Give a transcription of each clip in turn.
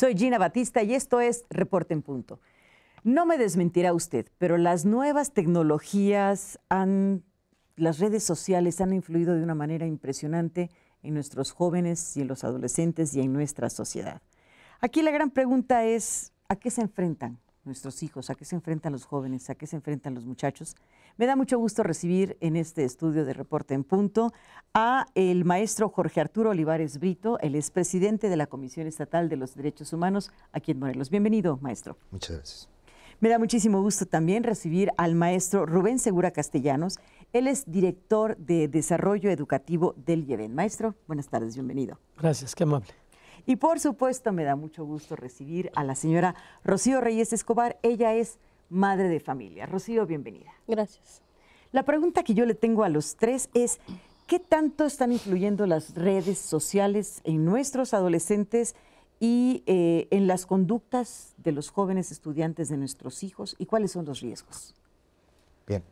Soy Gina Batista y esto es Reporte en Punto. No me desmentirá usted, pero las nuevas tecnologías han, las redes sociales han influido de una manera impresionante en nuestros jóvenes y en los adolescentes y en nuestra sociedad. Aquí la gran pregunta es, ¿a qué se enfrentan? nuestros hijos, a qué se enfrentan los jóvenes, a qué se enfrentan los muchachos. Me da mucho gusto recibir en este estudio de Reporte en Punto a el maestro Jorge Arturo Olivares Brito, el expresidente de la Comisión Estatal de los Derechos Humanos aquí en Morelos. Bienvenido, maestro. Muchas gracias. Me da muchísimo gusto también recibir al maestro Rubén Segura Castellanos. Él es director de Desarrollo Educativo del IEBEN. Maestro, buenas tardes, bienvenido. Gracias, qué amable. Y por supuesto, me da mucho gusto recibir a la señora Rocío Reyes Escobar. Ella es madre de familia. Rocío, bienvenida. Gracias. La pregunta que yo le tengo a los tres es, ¿qué tanto están influyendo las redes sociales en nuestros adolescentes y eh, en las conductas de los jóvenes estudiantes de nuestros hijos y cuáles son los riesgos? Bien.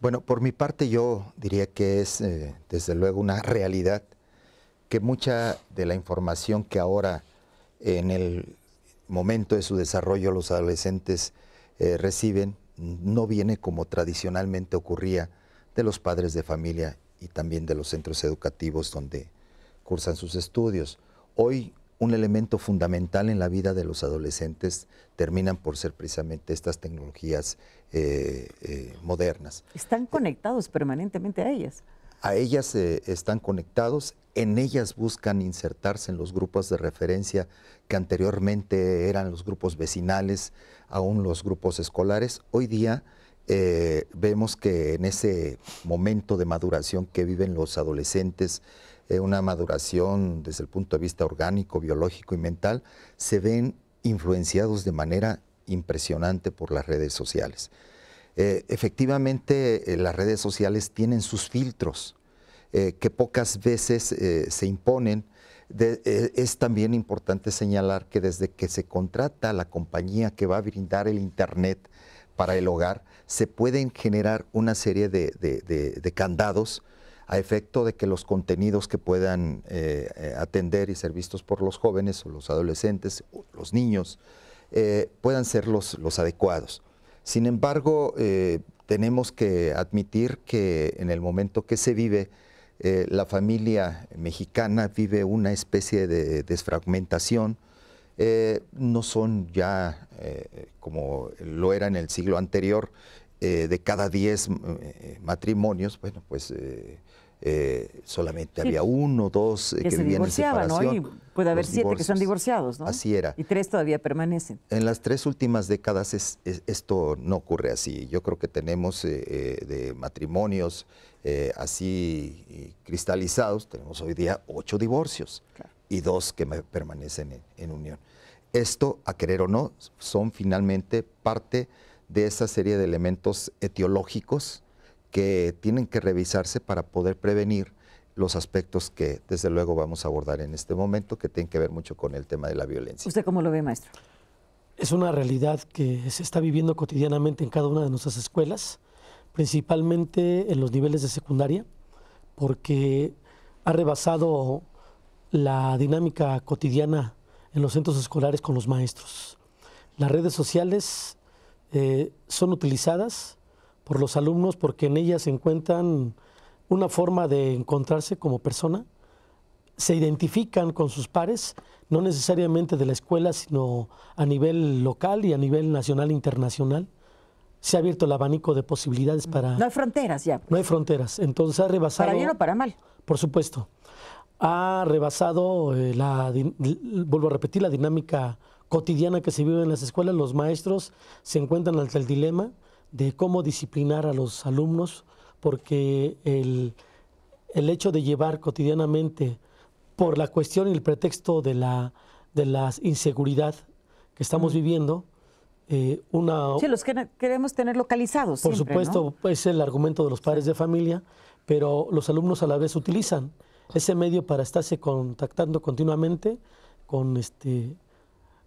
Bueno, por mi parte yo diría que es eh, desde luego una realidad que mucha de la información que ahora en el momento de su desarrollo los adolescentes eh, reciben no viene como tradicionalmente ocurría de los padres de familia y también de los centros educativos donde cursan sus estudios. Hoy un elemento fundamental en la vida de los adolescentes terminan por ser precisamente estas tecnologías eh, eh, modernas. Están conectados permanentemente a ellas. A ellas están conectados en ellas buscan insertarse en los grupos de referencia que anteriormente eran los grupos vecinales, aún los grupos escolares. Hoy día eh, vemos que en ese momento de maduración que viven los adolescentes, eh, una maduración desde el punto de vista orgánico, biológico y mental, se ven influenciados de manera impresionante por las redes sociales. Eh, efectivamente, las redes sociales tienen sus filtros eh, que pocas veces eh, se imponen. Eh, es también importante señalar que desde que se contrata la compañía que va a brindar el Internet para el hogar, se pueden generar una serie de, candados a efecto de que los contenidos que puedan atender y ser vistos por los jóvenes o los adolescentes, o los niños, puedan ser los, los, adecuados. Sin embargo, tenemos que admitir que en el momento que se vive, eh, la familia mexicana vive una especie de desfragmentación. Eh, no son ya eh, como lo era en el siglo anterior, de cada 10 matrimonios, bueno, pues eh, solamente había uno, dos eh, que, vivían en separación. ¿no? puede haber siete que son divorciados, ¿no? Así era. Y tres todavía permanecen. En las tres últimas décadas es, esto no ocurre así. Yo creo que tenemos eh, de matrimonios así cristalizados, tenemos hoy día ocho divorcios y dos que permanecen en unión. Esto, a querer o no, son finalmente parte de esa serie de elementos etiológicos que tienen que revisarse para poder prevenir los aspectos que desde luego vamos a abordar en este momento, que tienen que ver mucho con el tema de la violencia. ¿Usted cómo lo ve, maestro? Es una realidad que se está viviendo cotidianamente en cada una de nuestras escuelas, principalmente en los niveles de secundaria, porque ha rebasado la dinámica cotidiana en los centros escolares con los maestros. Las redes sociales eh, son utilizadas por los alumnos porque en ellas encuentran una forma de encontrarse como persona, se identifican con sus pares, no necesariamente de la escuela, sino a nivel local y a nivel nacional e internacional. Se ha abierto el abanico de posibilidades para... No hay fronteras ya. Pues. No hay fronteras. Entonces ha rebasado... Para bien o para mal. Por supuesto. Ha rebasado, eh, la, vuelvo a repetir, la dinámica cotidiana que se vive en las escuelas. Los maestros se encuentran ante el dilema de cómo disciplinar a los alumnos, porque el, hecho de llevar cotidianamente por la cuestión y el pretexto de la, de la inseguridad que estamos viviendo, eh, una... Sí, los queremos tener localizados. Por supuesto, es el argumento de los padres de familia, pero los alumnos a la vez utilizan ese medio para estarse contactando continuamente con este,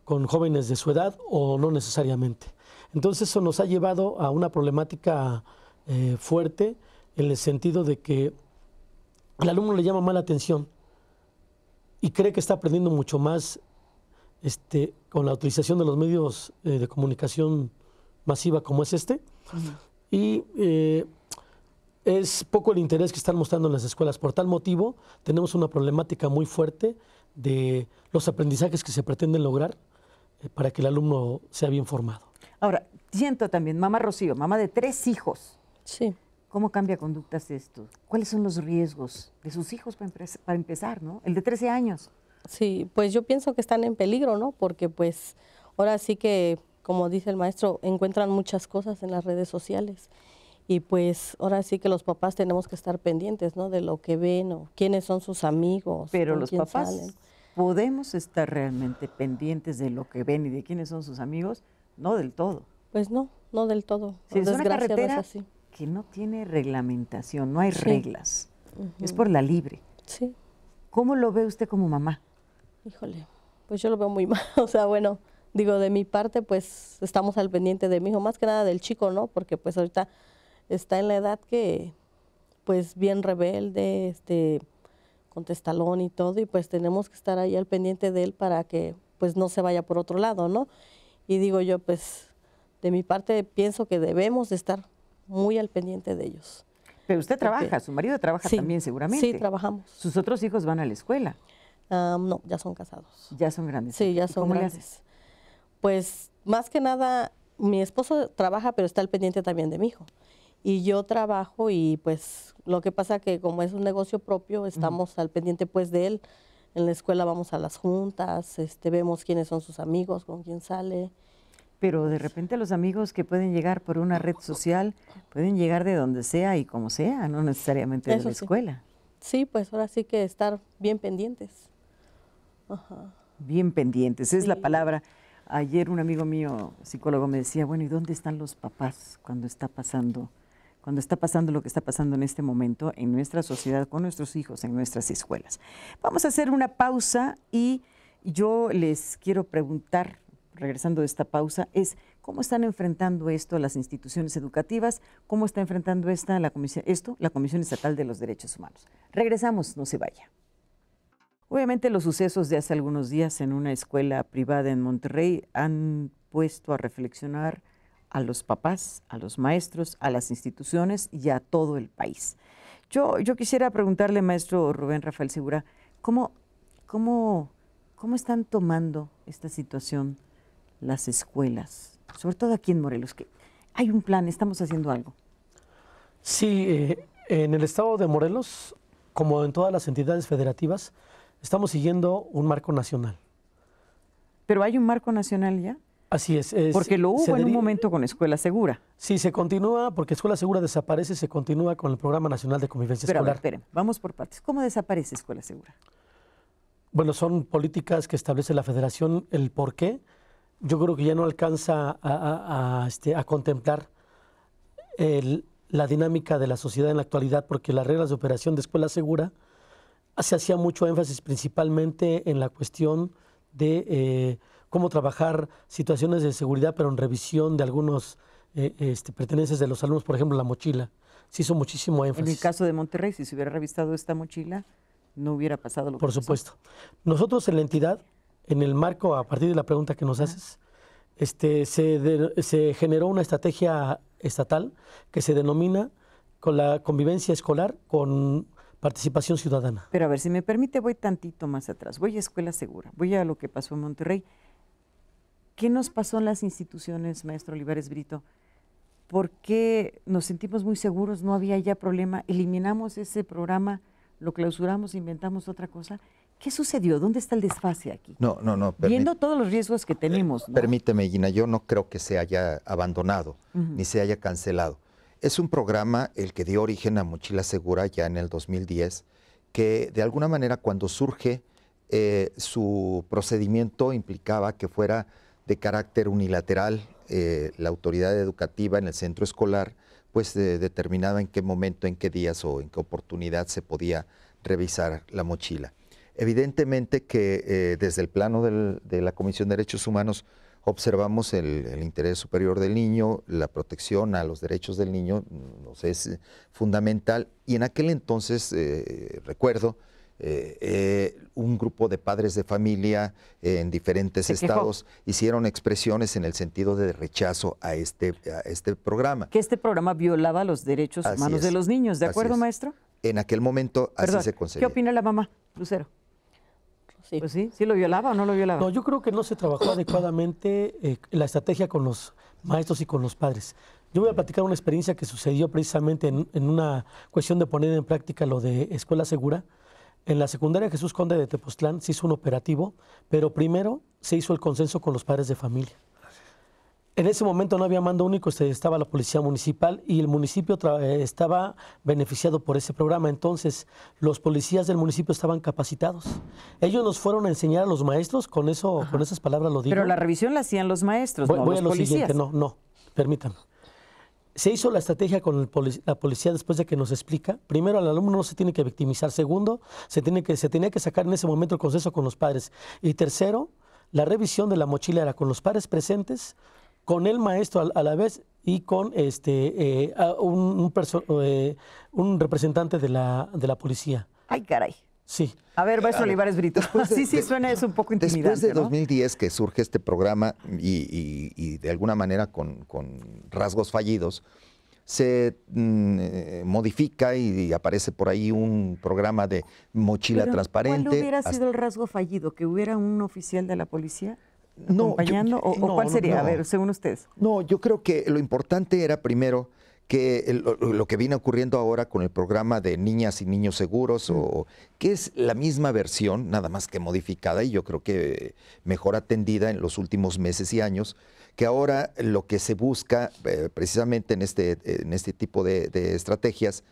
con jóvenes de su edad o no necesariamente. Entonces eso nos ha llevado a una problemática eh, fuerte en el sentido de que el alumno le llama mala atención y cree que está aprendiendo mucho más este, con la utilización de los medios eh, de comunicación masiva como es este. Y eh, es poco el interés que están mostrando en las escuelas. Por tal motivo, tenemos una problemática muy fuerte de los aprendizajes que se pretenden lograr eh, para que el alumno sea bien formado. Ahora, siento también, mamá Rocío, mamá de tres hijos. Sí. ¿Cómo cambia conductas esto? ¿Cuáles son los riesgos de sus hijos para, empezar, no? El de 13 años. Sí, pues yo pienso que están en peligro, ¿no? Porque pues ahora sí que, como dice el maestro, encuentran muchas cosas en las redes sociales. Y pues ahora sí que los papás tenemos que estar pendientes, ¿no? De lo que ven o quiénes son sus amigos. Pero los papás podemos estar realmente pendientes de lo que ven y de quiénes son sus amigos, no del todo. Pues no, no del todo. Si es una carretera así. que no tiene reglamentación, no hay reglas, es por la libre. Sí. ¿Cómo lo ve usted como mamá? Híjole, pues yo lo veo muy mal, o sea, bueno, digo, de mi parte, pues estamos al pendiente de mi hijo, más que nada del chico, ¿no? Porque pues ahorita está en la edad que, pues bien rebelde, este con testalón y todo, y pues tenemos que estar ahí al pendiente de él para que pues no se vaya por otro lado, ¿no? Y digo yo, pues de mi parte pienso que debemos de estar muy al pendiente de ellos. Pero usted trabaja, su marido trabaja también seguramente. Sí, trabajamos. ¿Sus otros hijos van a la escuela? no, ya son casados. ¿Ya son grandes? Sí, ya son grandes. Pues más que nada, mi esposo trabaja, pero está al pendiente también de mi hijo y yo trabajo y pues lo que pasa que como es un negocio propio estamos al pendiente pues de él. En la escuela vamos a las juntas, este, vemos quiénes son sus amigos, con quién sale. Pero de pues repente los amigos que pueden llegar por una red social pueden llegar de donde sea y como sea, no necesariamente de la escuela. Sí, pues ahora sí que estar bien pendientes. Bien pendientes, es la palabra. Ayer un amigo mío, psicólogo, me decía, bueno, ¿y dónde están los papás cuando está pasando? cuando está pasando lo que está pasando en este momento en nuestra sociedad, con nuestros hijos, en nuestras escuelas. Vamos a hacer una pausa y yo les quiero preguntar, regresando de esta pausa, es cómo están enfrentando esto las instituciones educativas, cómo está enfrentando esta, la comisión, esto la Comisión Estatal de los Derechos Humanos. Regresamos, no se vaya. Obviamente los sucesos de hace algunos días en una escuela privada en Monterrey han puesto a reflexionar a los papás, a los maestros, a las instituciones y a todo el país. Yo, yo quisiera preguntarle, maestro Rubén Rafael Segura, ¿cómo, cómo están tomando esta situación las escuelas, sobre todo aquí en Morelos, hay un plan, estamos haciendo algo? Sí, eh, en el estado de Morelos, como en todas las entidades federativas, estamos siguiendo un marco nacional. ¿Pero hay un marco nacional ya? Así es. es porque lo hubo en un momento con Escuela Segura. Sí, se continúa, porque Escuela Segura desaparece, se continúa con el Programa Nacional de Convivencia Pero, Escolar. Esperen, vamos por partes. ¿Cómo desaparece Escuela Segura? Bueno, son políticas que establece la Federación, el por qué. Yo creo que ya no alcanza a, este, contemplar la dinámica de la sociedad en la actualidad, porque las reglas de operación de Escuela Segura se hacía mucho énfasis principalmente en la cuestión de... Eh, cómo trabajar situaciones de seguridad, pero en revisión de algunos eh, este, pertenencias de los alumnos, por ejemplo, la mochila. Se hizo muchísimo énfasis. En el caso de Monterrey, si se hubiera revisado esta mochila, no hubiera pasado lo por Por supuesto. Nosotros en la entidad, en el marco, a partir de la pregunta que nos haces, este, se, se generó una estrategia estatal que se denomina con la convivencia escolar con participación ciudadana. Pero a ver, si me permite, voy tantito más atrás. Voy a Escuela Segura, voy a lo que pasó en Monterrey. ¿Qué nos pasó en las instituciones, maestro Olivares Brito? ¿Por qué nos sentimos muy seguros? No había ya problema. Eliminamos ese programa, lo clausuramos, inventamos otra cosa. ¿Qué sucedió? ¿Dónde está el desfase aquí? No, no, no. Viendo todos los riesgos que tenemos. Permíteme, Gina, yo no creo que se haya abandonado ni se haya cancelado. Es un programa el que dio origen a Mochila Segura ya en el 2010, que de alguna manera cuando surge eh, su procedimiento implicaba que fuera de carácter unilateral, eh, la autoridad educativa en el centro escolar, pues determinaba en qué momento, en qué días o en qué oportunidad se podía revisar la mochila. Evidentemente que eh, desde el plano de la Comisión de Derechos Humanos observamos el, el, interés superior del niño, la protección a los derechos del niño, nos es fundamental. Y en aquel entonces, eh, recuerdo, eh, eh, un grupo de padres de familia eh, en diferentes estados hicieron expresiones en el sentido de rechazo a este, este programa. Que este programa violaba los derechos humanos de los niños, ¿de acuerdo, maestro? En aquel momento así se consideró. ¿Qué opina la mamá, Lucero? Pues sí. sí, lo violaba o no lo violaba. No, yo creo que no se trabajó adecuadamente la estrategia con los maestros y con los padres. Yo voy a platicar una experiencia que sucedió precisamente en, en una cuestión de poner en práctica lo de escuela segura. En la secundaria Jesús Conde de Tepoztlán se hizo un operativo, pero primero se hizo el consenso con los padres de familia. En ese momento no había mando único, este, estaba la policía municipal y el municipio eh, estaba beneficiado por ese programa. Entonces, los policías del municipio estaban capacitados. Ellos nos fueron a enseñar a los maestros, con eso, con esas palabras lo digo. Pero la revisión la hacían los maestros, no los lo policías. Siguiente. no, no, permítanme. Se hizo la estrategia con la policía después de que nos explica. Primero, al alumno no se tiene que victimizar. Segundo, se, tiene que, se tenía que sacar en ese momento el consenso con los padres. Y tercero, la revisión de la mochila era con los padres presentes, con el maestro a, la vez y con este, eh, un, eh, un, representante de la, de la policía. Ay, caray. Sí. A ver, Baez eh, Olivares Brito. sí, sí, suena eso un poco intimidante. Después de 2010 que surge este programa y, de alguna manera con, rasgos fallidos, se mm, eh, modifica y, aparece por ahí un programa de mochila transparente. ¿Cuál hubiera sido el rasgo fallido? ¿Que hubiera un oficial de la policía? acompañando? ¿O, cuál sería? a ver, según ustedes. No, yo creo que lo importante era primero que lo, que viene ocurriendo ahora con el programa de niñas y niños seguros, o, que es la misma versión, nada más que modificada y yo creo que mejor atendida en los últimos meses y años, que ahora lo que se busca eh, precisamente en este, en este tipo de, de estrategias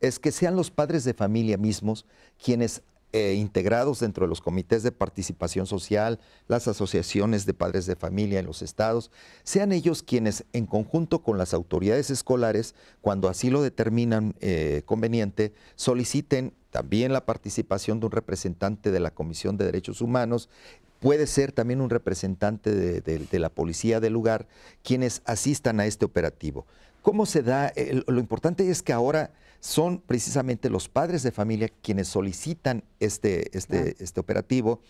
es que sean los padres de familia mismos quienes eh, integrados dentro de los comités de participación social, las asociaciones de padres de familia en los estados, sean ellos quienes, en conjunto con las autoridades escolares, cuando así lo determinan eh, conveniente, soliciten también la participación de un representante de la Comisión de Derechos Humanos puede ser también un representante de, la policía del lugar, quienes asistan a este operativo. ¿Cómo se da? Eh, lo importante es que ahora son precisamente los padres de familia quienes solicitan este, este, este operativo.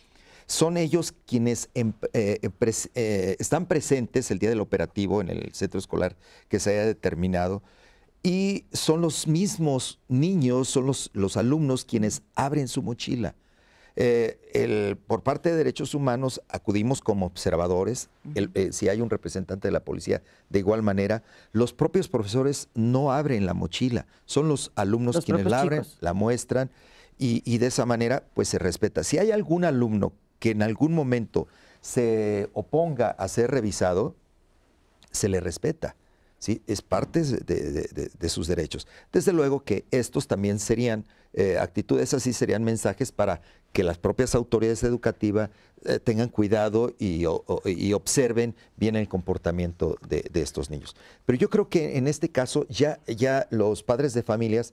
Son ellos quienes em, eh, em, eh, están presentes el día del operativo en el centro escolar que se haya determinado. Y son los mismos niños, son los alumnos quienes abren su mochila eh, por parte de derechos humanos acudimos como observadores, eh, si hay un representante de la policía, de igual manera, los propios profesores no abren la mochila, son los alumnos quienes la abren, la muestran y, de esa manera pues se respeta. Si hay algún alumno que en algún momento se oponga a ser revisado, se le respeta. ¿sí? Es parte de, sus derechos. Desde luego que estos también serían eh, actitudes así serían mensajes para que las propias autoridades educativas eh, tengan cuidado y, observen bien el comportamiento de, estos niños. Pero yo creo que en este caso ya, ya los padres de familias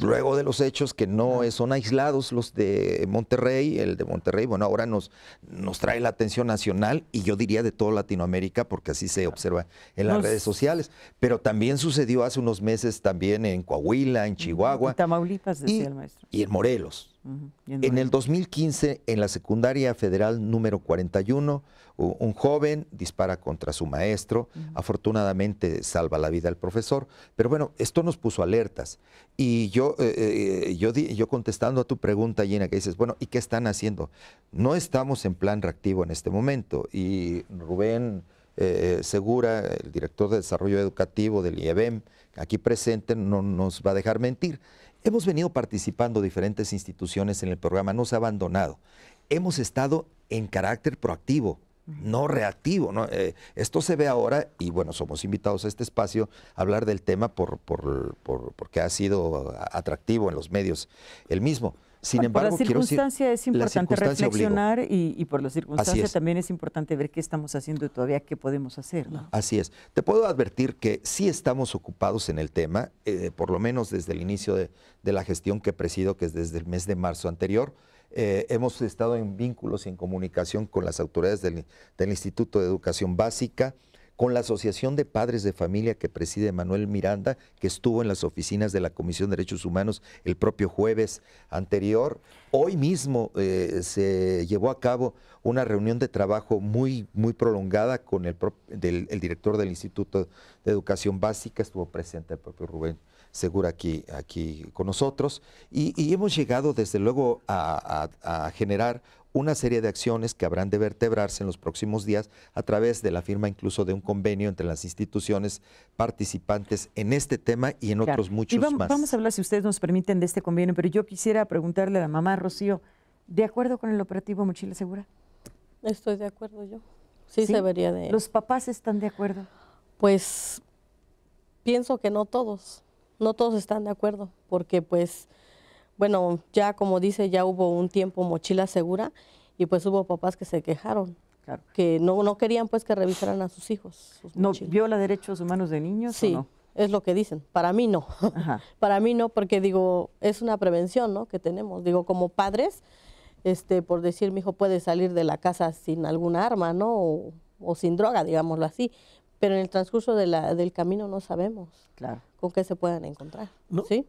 luego de los hechos que no son aislados los de Monterrey, el de Monterrey, bueno, ahora nos, nos trae la atención nacional y yo diría de toda Latinoamérica, porque así se observa en las redes sociales. Pero también sucedió hace unos meses también en Coahuila, en Chihuahua. en Tamaulipas, decía el maestro. Y en Morelos. En el 2015, en la secundaria federal número 41, un joven dispara contra su maestro, afortunadamente salva la vida al profesor, pero bueno, esto nos puso alertas. Y yo, eh, eh, yo, yo contestando a tu pregunta, Gina, que dices, bueno, ¿y qué están haciendo? No estamos en plan reactivo en este momento y Rubén... Eh, Segura, el director de Desarrollo Educativo del IEBEM, aquí presente, no nos va a dejar mentir. Hemos venido participando diferentes instituciones en el programa, no se ha abandonado. Hemos estado en carácter proactivo, no reactivo. Eh, esto se ve ahora, y bueno, somos invitados a este espacio a hablar del tema por, por, por, porque ha sido atractivo en los medios el mismo. Sin por, embargo, por la circunstancia es importante reflexionar y, por las circunstancias también es importante ver qué estamos haciendo y todavía qué podemos hacer. Así es. Te puedo advertir que sí estamos ocupados en el tema, eh, por lo menos desde el inicio de, la gestión que presido, que es desde el mes de marzo anterior. Eh, hemos estado en vínculos y en comunicación con las autoridades del Instituto de Educación Básica, con la Asociación de Padres de Familia que preside Manuel Miranda, que estuvo en las oficinas de la Comisión de Derechos Humanos el propio jueves anterior. Hoy mismo eh, se llevó a cabo una reunión de trabajo muy, muy prolongada con el, director del Instituto de Educación Básica, estuvo presente el propio Rubén segura aquí, aquí con nosotros. Y, hemos llegado, desde luego, a generar una serie de acciones que habrán de vertebrarse en los próximos días a través de la firma incluso de un convenio entre las instituciones participantes en este tema y en otros muchos vamos, más. Vamos a hablar, si ustedes nos permiten, de este convenio, pero yo quisiera preguntarle a la mamá Rocío, ¿de acuerdo con el operativo Mochila Segura? Estoy de acuerdo yo. Sí, de... ¿Los papás están de acuerdo? Pues pienso que no todos, no todos están de acuerdo, porque pues bueno, ya como dice, ya hubo un tiempo mochila segura y pues hubo papás que se quejaron. Claro. Que no, no querían pues que revisaran a sus hijos. ¿No viola derechos humanos de niños? Sí, es lo que dicen. Para mí no. Para mí no, porque digo, es una prevención ¿no? que tenemos. Digo, como padres, este, por decir, mi hijo puede salir de la casa sin alguna arma, ¿no? O, o sin droga, digámoslo así. Pero en el transcurso de la, del camino no sabemos con qué se puedan encontrar. No, ¿sí?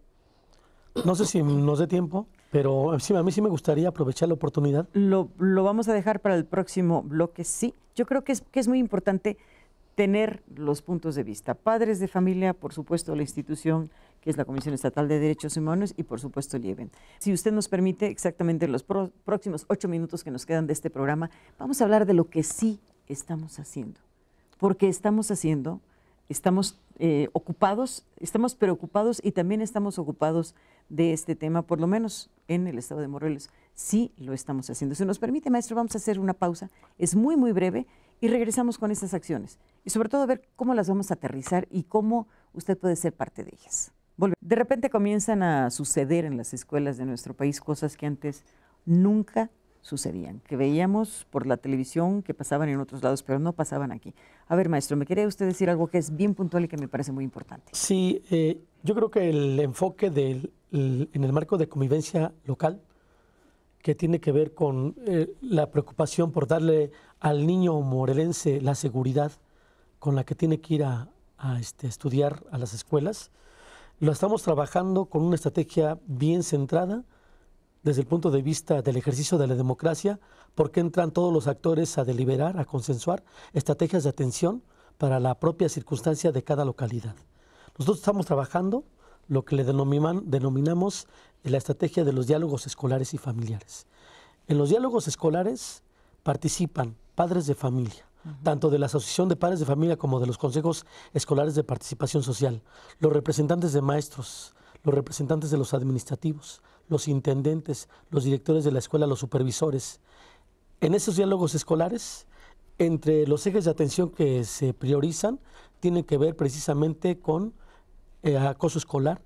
No sé si nos dé tiempo, pero a mí sí me gustaría aprovechar la oportunidad. Lo, vamos a dejar para el próximo bloque, sí. Yo creo que es, que es muy importante tener los puntos de vista. Padres de familia, por supuesto, la institución que es la Comisión Estatal de Derechos Humanos y, por supuesto, el Si usted nos permite, exactamente los próximos ocho minutos que nos quedan de este programa, vamos a hablar de lo que sí estamos haciendo. Porque estamos haciendo estamos eh, ocupados, estamos preocupados y también estamos ocupados de este tema, por lo menos en el estado de Morelos. Sí lo estamos haciendo. Si nos permite, maestro, vamos a hacer una pausa. Es muy, muy breve y regresamos con estas acciones. Y sobre todo ver cómo las vamos a aterrizar y cómo usted puede ser parte de ellas. De repente comienzan a suceder en las escuelas de nuestro país cosas que antes nunca sucedían, que veíamos por la televisión, que pasaban en otros lados, pero no pasaban aquí. A ver, maestro, me quería usted decir algo que es bien puntual y que me parece muy importante. Sí, eh, yo creo que el enfoque en el marco de convivencia local, que tiene que ver con eh, la preocupación por darle al niño morelense la seguridad con la que tiene que ir a, este, estudiar a las escuelas, lo estamos trabajando con una estrategia bien centrada desde el punto de vista del ejercicio de la democracia, porque entran todos los actores a deliberar, a consensuar estrategias de atención para la propia circunstancia de cada localidad. Nosotros estamos trabajando lo que le denominamos la estrategia de los diálogos escolares y familiares. En los diálogos escolares participan padres de familia, tanto de la Asociación de Padres de Familia como de los Consejos Escolares de Participación Social, los representantes de maestros, los representantes de los administrativos, los intendentes, los directores de la escuela, los supervisores. En esos diálogos escolares, entre los ejes de atención que se priorizan, tienen que ver precisamente con eh, acoso escolar,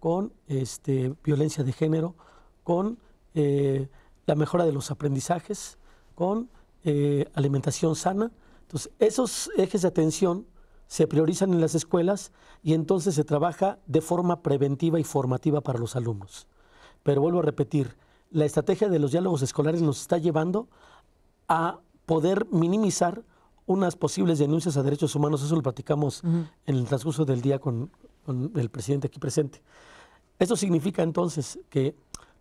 con este, violencia de género, con eh, la mejora de los aprendizajes, con eh, alimentación sana. Entonces, esos ejes de atención se priorizan en las escuelas y entonces se trabaja de forma preventiva y formativa para los alumnos. Pero vuelvo a repetir, la estrategia de los diálogos escolares nos está llevando a poder minimizar unas posibles denuncias a derechos humanos. Eso lo platicamos en el transcurso del día con, el presidente aquí presente. Esto significa entonces que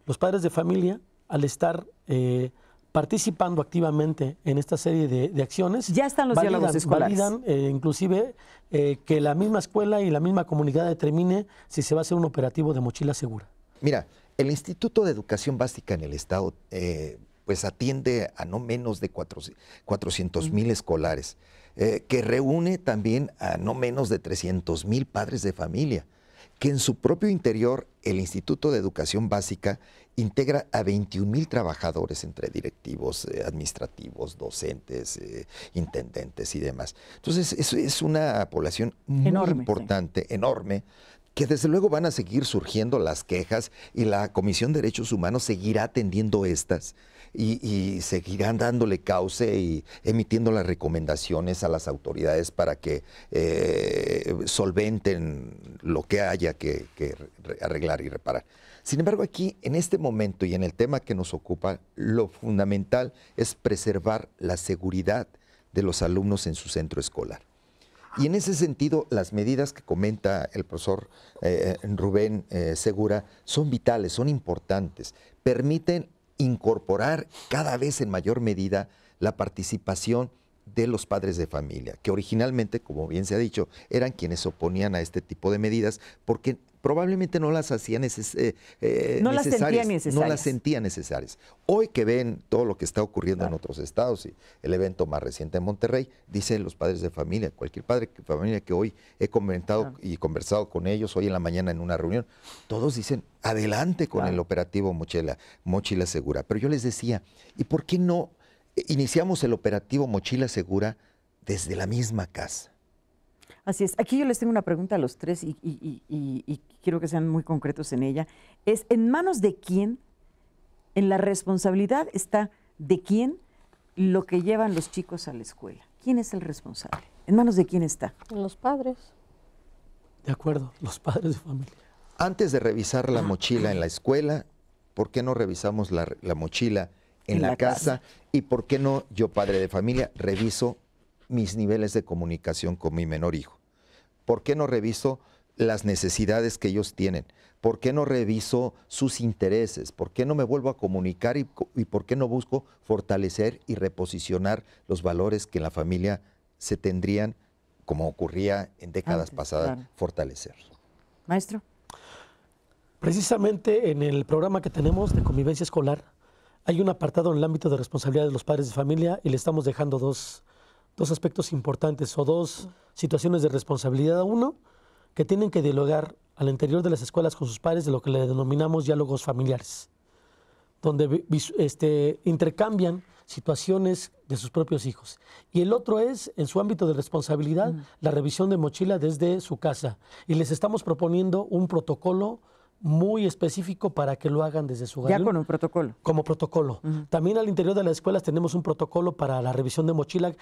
los padres de familia, al estar eh, participando activamente en esta serie de, acciones, ya están los diálogos escolares. Validan, eh, inclusive eh, que la misma escuela y la misma comunidad determine si se va a hacer un operativo de mochila segura. Mira, el Instituto de Educación Básica en el Estado eh, pues atiende a no menos de 400 mil escolares, eh, que reúne también a no menos de 300 mil padres de familia, que en su propio interior el Instituto de Educación Básica integra a 21 mil trabajadores entre directivos, eh, administrativos, docentes, intendentes y demás. Entonces es, es una población muy importante, enorme, que desde luego van a seguir surgiendo las quejas y la Comisión de Derechos Humanos seguirá atendiendo estas y, seguirán dándole cauce y emitiendo las recomendaciones a las autoridades para que eh, solventen lo que haya que arreglar y reparar. Sin embargo, aquí, en este momento y en el tema que nos ocupa, lo fundamental es preservar la seguridad de los alumnos en su centro escolar. Y en ese sentido, las medidas que comenta el profesor eh, eh, Rubén eh, Segura son vitales, son importantes, permiten incorporar cada vez en mayor medida la participación de los padres de familia, que originalmente, como bien se ha dicho, eran quienes se oponían a este tipo de medidas porque probablemente no las hacía necesarias. Eh, eh, necesarias. No las sentía necesarias. Hoy que ven todo lo que está ocurriendo en otros estados y el evento más reciente en Monterrey, dicen los padres de familia, cualquier padre de familia que hoy he comentado y conversado con ellos hoy en la mañana en una reunión, todos dicen, adelante con el operativo Mochila, Mochila Segura. Pero yo les decía, ¿y por qué no iniciamos el operativo Mochila Segura desde la misma casa? Así es. Aquí yo les tengo una pregunta a los tres y, quiero que sean muy concretos en ella. Es, ¿en manos de quién, en la responsabilidad está de quién lo que llevan los chicos a la escuela? ¿Quién es el responsable? ¿En manos de quién está? Los padres. De acuerdo, los padres de familia. Antes de revisar la mochila en la escuela, ¿por qué no revisamos la, mochila en, la, casa? ¿Y por qué no yo, padre de familia, reviso mis niveles de comunicación con mi menor hijo? ¿Por qué no reviso las necesidades que ellos tienen? ¿Por qué no reviso sus intereses? ¿Por qué no me vuelvo a comunicar y, por qué no busco fortalecer y reposicionar los valores que en la familia se tendrían, como ocurría en décadas pasadas, fortalecer? Maestro. Precisamente en el programa que tenemos de convivencia escolar, hay un apartado en el ámbito de responsabilidad de los padres de familia y le estamos dejando dos, dos aspectos importantes o dos situaciones de responsabilidad. Uno, que tienen que dialogar al interior de las escuelas con sus padres de lo que le denominamos diálogos familiares, donde este, intercambian situaciones de sus propios hijos. Y el otro es, en su ámbito de responsabilidad, la revisión de mochila desde su casa. Y les estamos proponiendo un protocolo muy específico para que lo hagan desde su hogar. Ya con un protocolo. Como protocolo. También al interior de las escuelas tenemos un protocolo para la revisión de mochila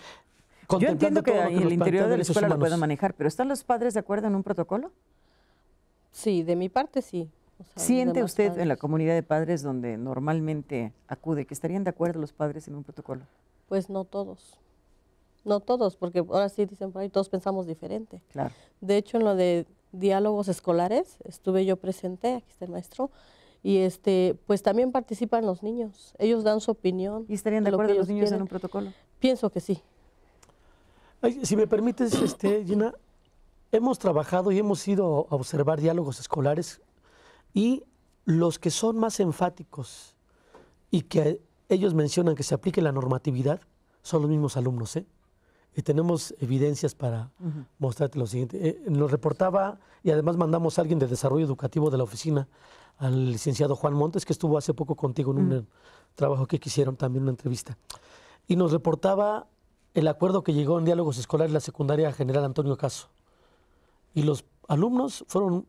yo entiendo que, el interior de la escuela lo pueden manejar, pero ¿están los padres de acuerdo en un protocolo? Sí, de mi parte sí. ¿Siente usted en la comunidad de padres donde normalmente acude que estarían de acuerdo los padres en un protocolo? Pues no todos. No todos, porque ahora sí dicen por ahí, todos pensamos diferente. Claro. De hecho, en lo de diálogos escolares, estuve yo presente, aquí está el maestro, y este, pues también participan los niños. Ellos dan su opinión. ¿Y estarían de acuerdo los niños en un protocolo? Pienso que sí si me permites, este, Gina, hemos trabajado y hemos ido a observar diálogos escolares y los que son más enfáticos y que ellos mencionan que se aplique la normatividad son los mismos alumnos. ¿eh? Y tenemos evidencias para mostrarte lo siguiente. Eh, nos reportaba y además mandamos a alguien de desarrollo educativo de la oficina al licenciado Juan Montes, que estuvo hace poco contigo en un trabajo que quisieron también, una entrevista. Y nos reportaba el acuerdo que llegó en diálogos escolares la secundaria general Antonio Caso. Y los alumnos fueron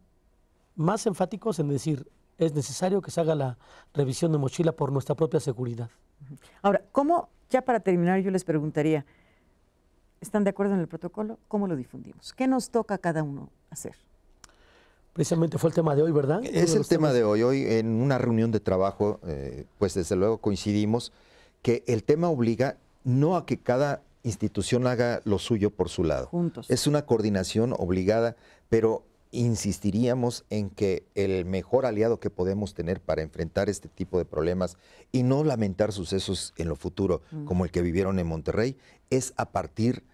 más enfáticos en decir, es necesario que se haga la revisión de mochila por nuestra propia seguridad. Ahora, ¿cómo, ya para terminar, yo les preguntaría, ¿están de acuerdo en el protocolo? ¿Cómo lo difundimos? ¿Qué nos toca a cada uno hacer? Precisamente fue el tema de hoy, ¿verdad? Es el tema de hoy. Hoy en una reunión de trabajo, eh, pues desde luego coincidimos que el tema obliga no a que cada institución haga lo suyo por su lado. Juntos. Es una coordinación obligada, pero insistiríamos en que el mejor aliado que podemos tener para enfrentar este tipo de problemas y no lamentar sucesos en lo futuro mm. como el que vivieron en Monterrey es a partir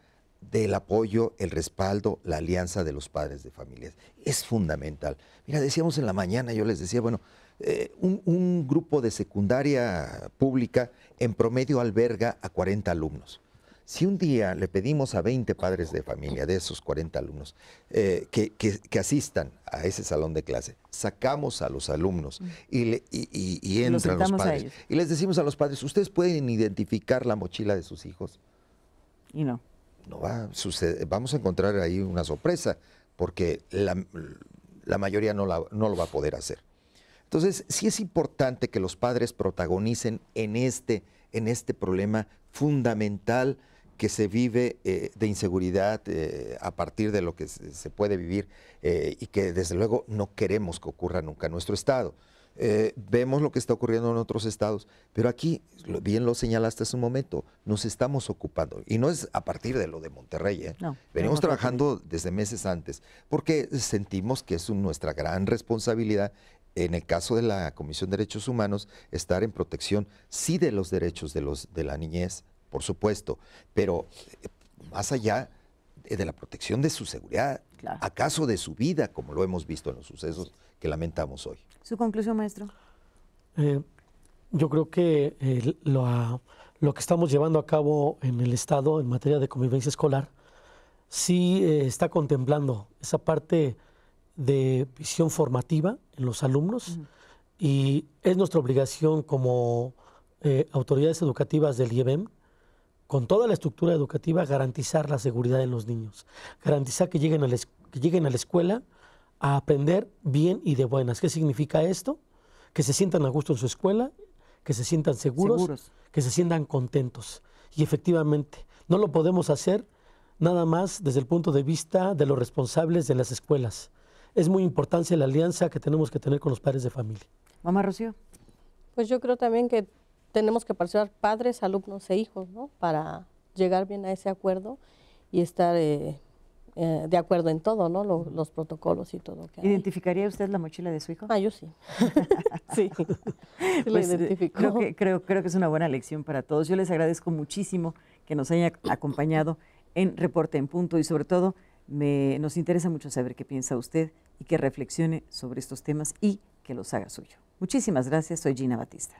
del apoyo, el respaldo, la alianza de los padres de familias. Es fundamental. Mira, decíamos en la mañana, yo les decía, bueno, eh, un, un, grupo de secundaria pública en promedio alberga a 40 alumnos. Si un día le pedimos a 20 padres de familia, de esos 40 alumnos, eh, que, asistan a ese salón de clase, sacamos a los alumnos y, entran los, padres. Y les decimos a los padres, ¿ustedes pueden identificar la mochila de sus hijos? Y no. No va a suceder. Vamos a encontrar ahí una sorpresa, porque la, mayoría no, no lo va a poder hacer. Entonces, sí es importante que los padres protagonicen en este, en este problema fundamental que se vive eh, de inseguridad eh, a partir de lo que se puede vivir eh, y que desde luego no queremos que ocurra nunca en nuestro estado. vemos lo que está ocurriendo en otros estados, pero aquí, bien lo señalaste hace un momento, nos estamos ocupando, y no es a partir de lo de Monterrey, venimos trabajando desde meses antes, porque sentimos que es nuestra gran responsabilidad en el caso de la Comisión de Derechos Humanos, estar en protección, sí, de los derechos de, los, de la niñez, por supuesto, pero eh, más allá de la protección de su seguridad, acaso de su vida, como lo hemos visto en los sucesos que lamentamos hoy. ¿Su conclusión, maestro? Eh, yo creo que eh, ah, lo, que estamos llevando a cabo en el Estado en materia de convivencia escolar sí está contemplando esa parte de visión formativa en los alumnos y es nuestra obligación como autoridades educativas del IEBEM con toda la estructura educativa, garantizar la seguridad de los niños, garantizar que lleguen a la, que lleguen a la escuela a aprender bien y de buenas. ¿Qué significa esto? Que se sientan a gusto en su escuela, que se sientan seguros. que se sientan contentos. Y efectivamente, no lo podemos hacer nada más desde el punto de vista de los responsables de las escuelas. Es muy importante la alianza que tenemos que tener con los padres de familia. Mamá Rocío. Pues yo creo también que tenemos que participar padres, alumnos e hijos, ¿no? Para llegar bien a ese acuerdo y estar eh, eh, de acuerdo en todo, ¿no? los protocolos y todo. Que ¿Identificaría usted la mochila de su hijo? Ah, yo sí. sí, Lo pues, eh, identificó. Creo que, creo, que es una buena lección para todos. Yo les agradezco muchísimo que nos haya acompañado en Reporte en Punto y sobre todo nos interesa mucho saber qué piensa usted y que reflexione sobre estos temas y que los haga suyo. Muchísimas gracias, soy Gina Batista.